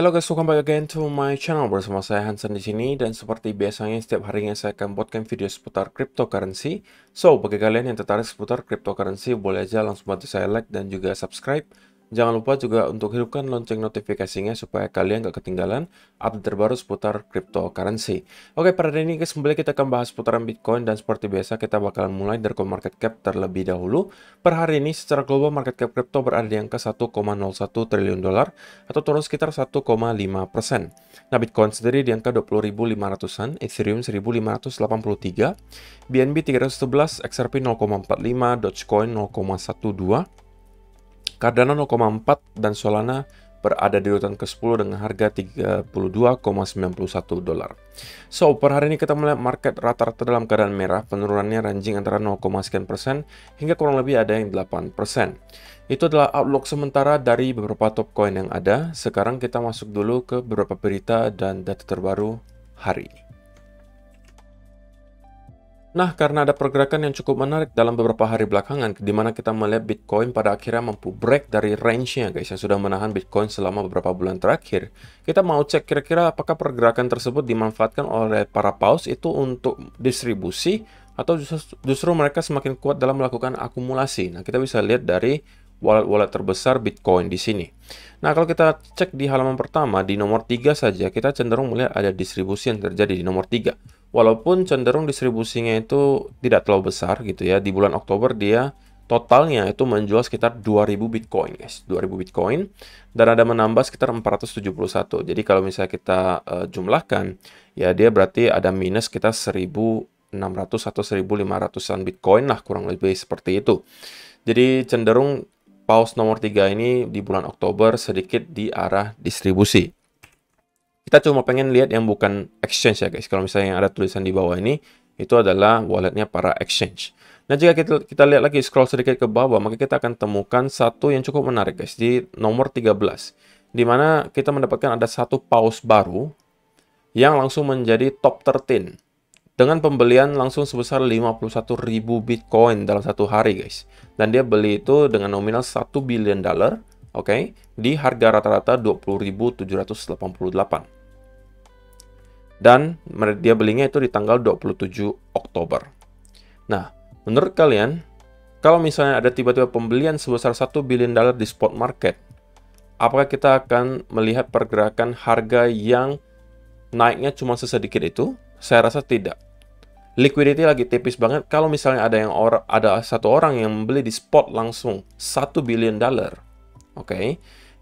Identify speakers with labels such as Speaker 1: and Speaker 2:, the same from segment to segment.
Speaker 1: Halo guys, welcome back again to my channel bersama saya Hansen di sini dan seperti biasanya setiap harinya saya akan buatkan video seputar cryptocurrency. So, bagi kalian yang tertarik seputar cryptocurrency boleh aja langsung bantu saya like dan juga subscribe Jangan lupa juga untuk hidupkan lonceng notifikasinya supaya kalian gak ketinggalan update terbaru seputar cryptocurrency. Oke, pada hari ini guys, kembali kita akan bahas seputaran Bitcoin dan seperti biasa kita bakalan mulai dari market cap terlebih dahulu. Per hari ini secara global market cap crypto berada di angka 1,01 triliun dolar atau turun sekitar 1,5%. Nah, Bitcoin sendiri di angka 20.500-an, Ethereum 1.583, BNB 311, XRP 0,45, Dogecoin 0,12, Cardano 0,4 dan Solana berada di urutan ke-10 dengan harga 32,91 dolar. So, per hari ini kita melihat market rata-rata dalam keadaan merah, penurunannya ranging antara 0, persen hingga kurang lebih ada yang 8 persen. Itu adalah outlook sementara dari beberapa top coin yang ada. Sekarang kita masuk dulu ke beberapa berita dan data terbaru hari ini. Nah, karena ada pergerakan yang cukup menarik dalam beberapa hari belakangan, di mana kita melihat Bitcoin pada akhirnya mampu break dari range-nya guys, yang sudah menahan Bitcoin selama beberapa bulan terakhir. Kita mau cek kira-kira apakah pergerakan tersebut dimanfaatkan oleh para paus itu untuk distribusi, atau justru, mereka semakin kuat dalam melakukan akumulasi. Nah, kita bisa lihat dari wallet-wallet terbesar Bitcoin di sini. Nah, kalau kita cek di halaman pertama, di nomor 3 saja, kita cenderung melihat ada distribusi yang terjadi di nomor 3 walaupun cenderung distribusinya itu tidak terlalu besar gitu ya di bulan Oktober dia totalnya itu menjual sekitar 2000 Bitcoin guys 2000 Bitcoin dan ada menambah sekitar 471 jadi kalau misalnya kita uh, jumlahkan ya dia berarti ada minus kita 1600 atau 1500an Bitcoin lah kurang lebih seperti itu jadi cenderung paus nomor tiga ini di bulan Oktober sedikit di arah distribusi kita cuma pengen lihat yang bukan exchange ya guys. Kalau misalnya yang ada tulisan di bawah ini, itu adalah walletnya para exchange. Nah, jika kita, kita lihat lagi, scroll sedikit ke bawah, maka kita akan temukan satu yang cukup menarik guys, di nomor 13. dimana kita mendapatkan ada satu paus baru yang langsung menjadi top 13 dengan pembelian langsung sebesar 51.000 Bitcoin dalam satu hari guys. Dan dia beli itu dengan nominal 1 billion dollar, oke, okay, di harga rata-rata 20.788. Dan dia belinya itu di tanggal 27 Oktober. Nah, menurut kalian, kalau misalnya ada tiba-tiba pembelian sebesar 1 billion dollar di spot market, apakah kita akan melihat pergerakan harga yang naiknya cuma sesedikit itu? Saya rasa tidak. Liquidity lagi tipis banget kalau misalnya ada yang or ada satu orang yang membeli di spot langsung 1 billion dollar. Oke. Okay?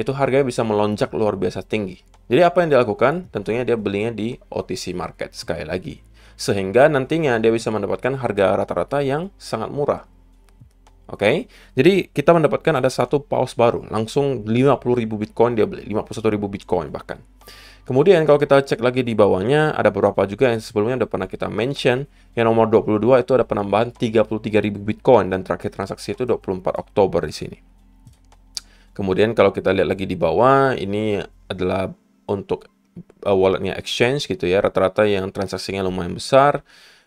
Speaker 1: Itu harganya bisa melonjak luar biasa tinggi. Jadi apa yang dilakukan? Tentunya dia belinya di OTC market sekali lagi. Sehingga nantinya dia bisa mendapatkan harga rata-rata yang sangat murah. Oke, okay? jadi kita mendapatkan ada satu pause baru, langsung 50.000 Bitcoin dia beli, 51.000 Bitcoin bahkan. Kemudian kalau kita cek lagi di bawahnya, ada beberapa juga yang sebelumnya udah pernah kita mention, yang nomor 22 itu ada penambahan 33.000 Bitcoin, dan terakhir transaksi itu 24 Oktober di sini. Kemudian kalau kita lihat lagi di bawah, ini adalah untuk uh, walletnya exchange gitu ya rata-rata yang transaksinya lumayan besar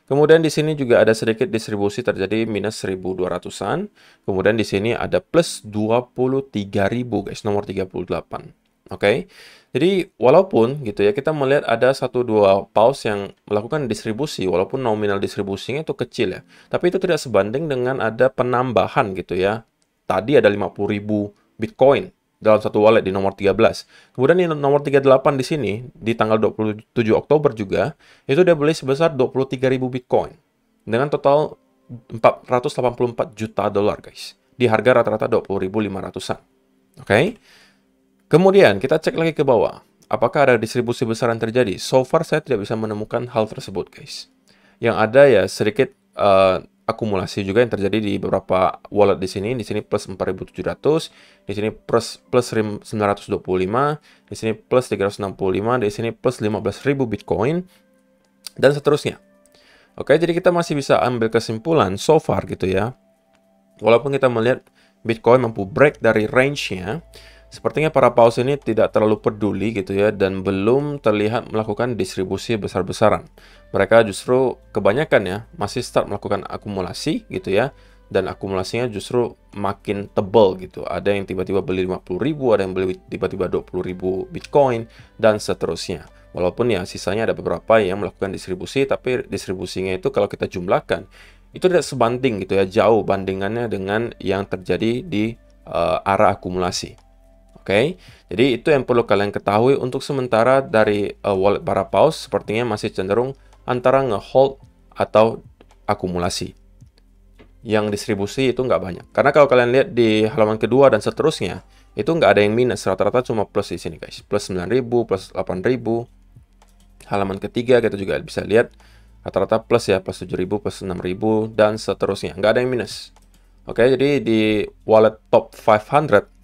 Speaker 1: Kemudian di sini juga ada sedikit distribusi terjadi minus 1200-an. Kemudian di sini ada plus 23.000 guys, nomor 38. Oke, okay? jadi walaupun gitu ya kita melihat ada satu dua paus yang melakukan distribusi, walaupun nominal distribusinya itu kecil ya, tapi itu tidak sebanding dengan ada penambahan gitu ya. Tadi ada 50.000 Bitcoin, dalam satu wallet di nomor 13. Kemudian di nomor 38 di sini, di tanggal 27 Oktober juga, itu dia beli sebesar 23.000 Bitcoin. Dengan total 484 juta dolar guys. Di harga rata-rata 20.500an. Oke. Okay? Kemudian kita cek lagi ke bawah. Apakah ada distribusi besar yang terjadi? So far saya tidak bisa menemukan hal tersebut guys. Yang ada ya sedikit uh, akumulasi juga yang terjadi di beberapa wallet di sini. Di sini plus 4700, di sini plus plus 925, di sini plus 365, di sini plus 15.000 Bitcoin dan seterusnya. Oke, jadi kita masih bisa ambil kesimpulan so far gitu ya. Walaupun kita melihat Bitcoin mampu break dari range-nya, Sepertinya para paus ini tidak terlalu peduli gitu ya dan belum terlihat melakukan distribusi besar-besaran. Mereka justru kebanyakan ya masih start melakukan akumulasi gitu ya dan akumulasinya justru makin tebal gitu. Ada yang tiba-tiba beli 50 ribu, ada yang beli tiba-tiba 20 ribu Bitcoin dan seterusnya. Walaupun ya sisanya ada beberapa yang melakukan distribusi tapi distribusinya itu kalau kita jumlahkan itu tidak sebanding gitu ya jauh bandingannya dengan yang terjadi di uh, arah akumulasi. Oke, okay? jadi itu yang perlu kalian ketahui untuk sementara dari uh, wallet para paus sepertinya masih cenderung antara ngehold atau akumulasi. Yang distribusi itu nggak banyak. Karena kalau kalian lihat di halaman kedua dan seterusnya, itu nggak ada yang minus, rata-rata cuma plus di sini guys. Plus 9000, plus 8000. Halaman ketiga kita juga bisa lihat rata-rata plus ya, plus 7000, plus 6000, dan seterusnya. Nggak ada yang minus. Oke, jadi di wallet top 500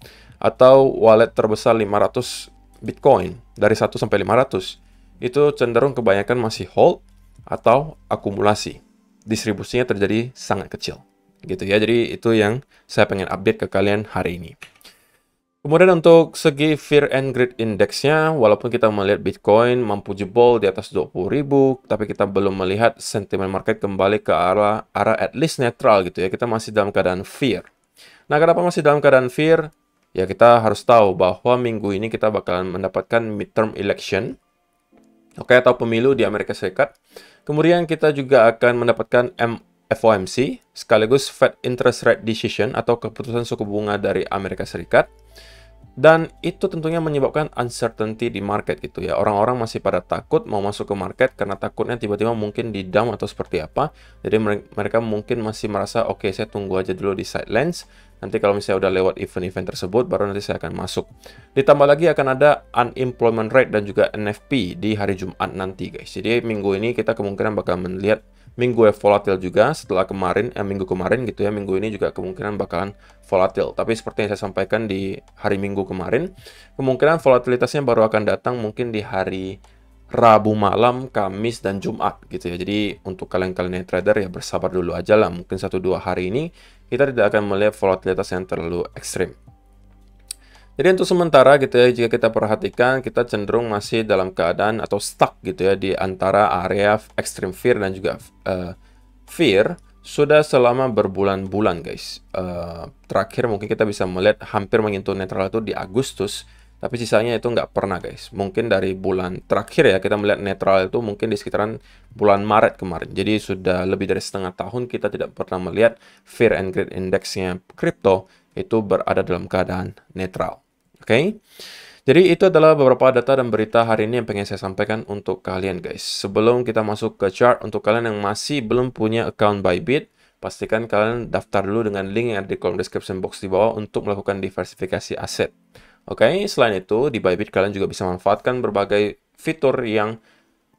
Speaker 1: atau wallet terbesar 500 Bitcoin dari 1 sampai 500 itu cenderung kebanyakan masih hold atau akumulasi. Distribusinya terjadi sangat kecil. Gitu ya. Jadi itu yang saya pengen update ke kalian hari ini. Kemudian untuk segi fear and greed indexnya, walaupun kita melihat Bitcoin mampu jebol di atas 20 ribu, tapi kita belum melihat sentimen market kembali ke arah arah at least netral gitu ya. Kita masih dalam keadaan fear. Nah, kenapa masih dalam keadaan fear? ya kita harus tahu bahwa minggu ini kita bakalan mendapatkan midterm election, oke okay, atau pemilu di Amerika Serikat. Kemudian kita juga akan mendapatkan FOMC sekaligus Fed Interest Rate Decision atau keputusan suku bunga dari Amerika Serikat. Dan itu tentunya menyebabkan uncertainty di market gitu ya. Orang-orang masih pada takut mau masuk ke market karena takutnya tiba-tiba mungkin di down atau seperti apa. Jadi mereka mungkin masih merasa oke okay, saya tunggu aja dulu di sidelines Nanti kalau misalnya udah lewat event-event tersebut, baru nanti saya akan masuk. Ditambah lagi akan ada unemployment rate dan juga NFP di hari Jumat nanti guys. Jadi minggu ini kita kemungkinan bakal melihat minggu yang volatil juga setelah kemarin, eh, minggu kemarin gitu ya, minggu ini juga kemungkinan bakalan volatil. Tapi seperti yang saya sampaikan di hari minggu kemarin, kemungkinan volatilitasnya baru akan datang mungkin di hari Rabu malam, Kamis, dan Jumat gitu ya. Jadi untuk kalian-kalian yang trader ya bersabar dulu aja lah. Mungkin satu dua hari ini kita tidak akan melihat volatilitas yang terlalu ekstrim. Jadi untuk sementara gitu ya, jika kita perhatikan kita cenderung masih dalam keadaan atau stuck gitu ya di antara area extreme fear dan juga uh, fear sudah selama berbulan-bulan guys. Uh, terakhir mungkin kita bisa melihat hampir menyentuh netral itu di Agustus tapi sisanya itu nggak pernah guys mungkin dari bulan terakhir ya kita melihat netral itu mungkin di sekitaran bulan Maret kemarin jadi sudah lebih dari setengah tahun kita tidak pernah melihat fear and greed indexnya crypto itu berada dalam keadaan netral oke okay? Jadi itu adalah beberapa data dan berita hari ini yang pengen saya sampaikan untuk kalian guys. Sebelum kita masuk ke chart, untuk kalian yang masih belum punya account Bybit, pastikan kalian daftar dulu dengan link yang ada di kolom description box di bawah untuk melakukan diversifikasi aset. Oke, okay? selain itu di Bybit kalian juga bisa manfaatkan berbagai fitur yang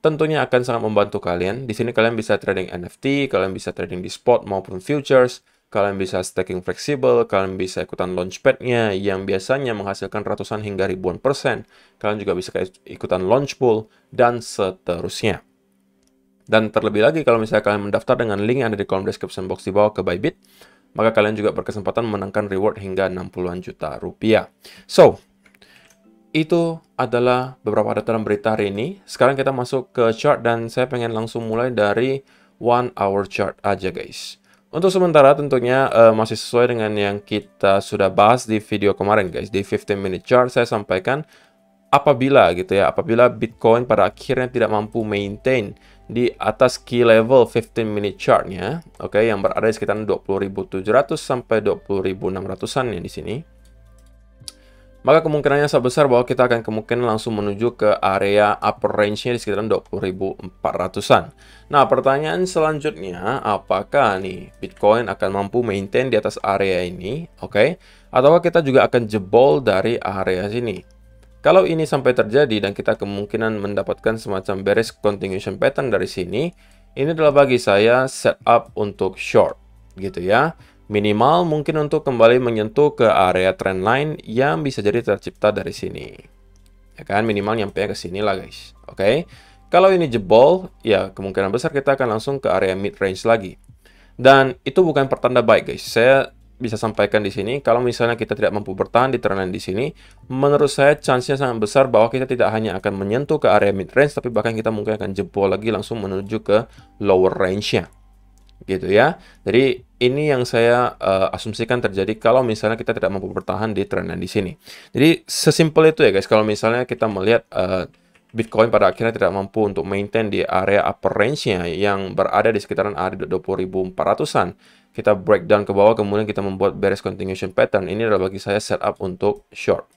Speaker 1: tentunya akan sangat membantu kalian. Di sini kalian bisa trading NFT, kalian bisa trading di spot maupun futures, kalian bisa staking fleksibel, kalian bisa ikutan launchpadnya yang biasanya menghasilkan ratusan hingga ribuan persen. Kalian juga bisa ikutan launch pool dan seterusnya. Dan terlebih lagi kalau misalnya kalian mendaftar dengan link yang ada di kolom description box di bawah ke Bybit, maka kalian juga berkesempatan menangkan reward hingga 60-an juta rupiah. So, itu adalah beberapa data dalam berita hari ini. Sekarang kita masuk ke chart dan saya pengen langsung mulai dari one hour chart aja guys. Untuk sementara tentunya uh, masih sesuai dengan yang kita sudah bahas di video kemarin guys. Di 15 minute chart saya sampaikan apabila gitu ya, apabila Bitcoin pada akhirnya tidak mampu maintain di atas key level 15 minute chartnya, oke, okay, yang berada di sekitar 20.700 sampai 20.600-an ya di sini. Maka kemungkinannya sangat besar bahwa kita akan kemungkinan langsung menuju ke area upper range-nya di sekitaran 20.400-an. Nah, pertanyaan selanjutnya, apakah nih Bitcoin akan mampu maintain di atas area ini, oke? Okay? Atau kita juga akan jebol dari area sini? Kalau ini sampai terjadi dan kita kemungkinan mendapatkan semacam bearish continuation pattern dari sini, ini adalah bagi saya setup untuk short gitu ya. Minimal mungkin untuk kembali menyentuh ke area trendline yang bisa jadi tercipta dari sini. Ya kan minimal nyampe ke sini lah guys. Oke. Okay? Kalau ini jebol, ya kemungkinan besar kita akan langsung ke area mid range lagi. Dan itu bukan pertanda baik guys. Saya bisa sampaikan di sini, kalau misalnya kita tidak mampu bertahan di teranan di sini, menurut saya chance-nya sangat besar bahwa kita tidak hanya akan menyentuh ke area mid range, tapi bahkan kita mungkin akan jebol lagi langsung menuju ke lower range-nya. Gitu ya. Jadi ini yang saya uh, asumsikan terjadi kalau misalnya kita tidak mampu bertahan di trenan di sini. Jadi sesimpel itu ya guys, kalau misalnya kita melihat uh, Bitcoin pada akhirnya tidak mampu untuk maintain di area upper range-nya yang berada di sekitaran area 20.400-an kita breakdown ke bawah, kemudian kita membuat bearish continuation pattern. Ini adalah bagi saya setup untuk short.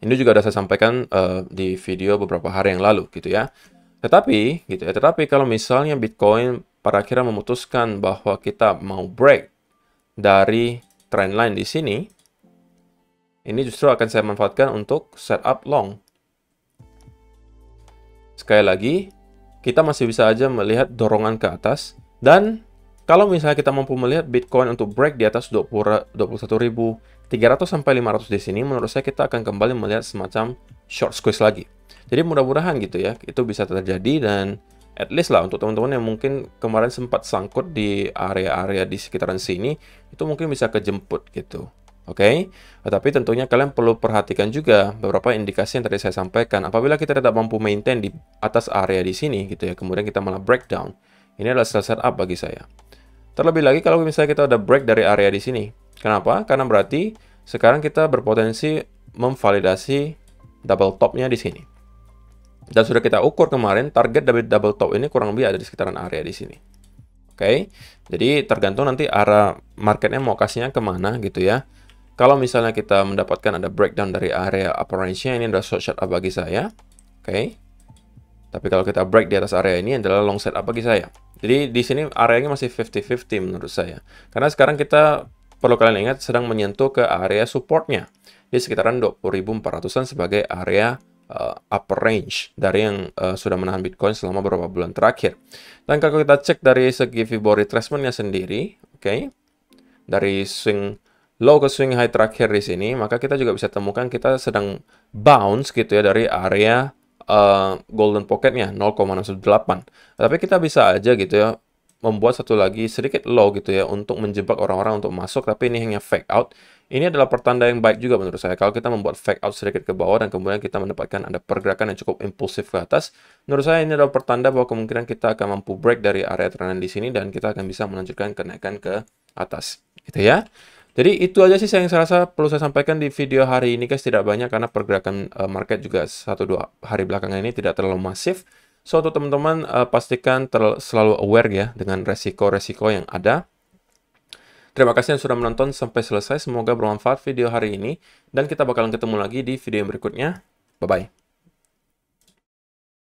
Speaker 1: Ini juga sudah saya sampaikan uh, di video beberapa hari yang lalu, gitu ya. Tetapi, gitu ya. Tetapi kalau misalnya Bitcoin pada akhirnya memutuskan bahwa kita mau break dari trendline di sini, ini justru akan saya manfaatkan untuk setup long. Sekali lagi, kita masih bisa aja melihat dorongan ke atas dan kalau misalnya kita mampu melihat Bitcoin untuk break di atas 21.300 sampai 500 di sini, menurut saya kita akan kembali melihat semacam short squeeze lagi. Jadi mudah-mudahan gitu ya, itu bisa terjadi dan at least lah untuk teman-teman yang mungkin kemarin sempat sangkut di area-area di sekitaran sini, itu mungkin bisa kejemput gitu. Oke, okay? tetapi tentunya kalian perlu perhatikan juga beberapa indikasi yang tadi saya sampaikan. Apabila kita tidak mampu maintain di atas area di sini, gitu ya, kemudian kita malah breakdown. Ini adalah sell setup bagi saya. Terlebih lagi kalau misalnya kita udah break dari area di sini. Kenapa? Karena berarti sekarang kita berpotensi memvalidasi double topnya di sini. Dan sudah kita ukur kemarin target dari double top ini kurang lebih ada di sekitaran area di sini. Oke, okay? jadi tergantung nanti arah marketnya mau kasihnya kemana gitu ya. Kalau misalnya kita mendapatkan ada breakdown dari area upper range-nya, ini adalah short setup bagi saya. Oke, okay? tapi kalau kita break di atas area ini adalah long setup bagi saya. Jadi di sini areanya masih 50-50 menurut saya. Karena sekarang kita perlu kalian ingat sedang menyentuh ke area supportnya di sekitaran 20.400-an sebagai area uh, upper range dari yang uh, sudah menahan Bitcoin selama beberapa bulan terakhir. Dan kalau kita cek dari segi Fibo retracementnya sendiri, oke, okay, dari swing low ke swing high terakhir di sini, maka kita juga bisa temukan kita sedang bounce gitu ya dari area uh, golden pocketnya 0,68. Tapi kita bisa aja gitu ya membuat satu lagi sedikit low gitu ya untuk menjebak orang-orang untuk masuk tapi ini hanya fake out. Ini adalah pertanda yang baik juga menurut saya. Kalau kita membuat fake out sedikit ke bawah dan kemudian kita mendapatkan ada pergerakan yang cukup impulsif ke atas, menurut saya ini adalah pertanda bahwa kemungkinan kita akan mampu break dari area terendah di sini dan kita akan bisa melanjutkan kenaikan ke atas. Gitu ya. Jadi itu aja sih yang saya rasa perlu saya sampaikan di video hari ini guys tidak banyak karena pergerakan eh, market juga satu dua hari belakangan ini tidak terlalu masif. So untuk teman-teman eh, pastikan selalu aware ya dengan resiko-resiko yang ada. Terima kasih yang sudah menonton sampai selesai. Semoga bermanfaat video hari ini dan kita bakalan ketemu lagi di video yang berikutnya. Bye bye.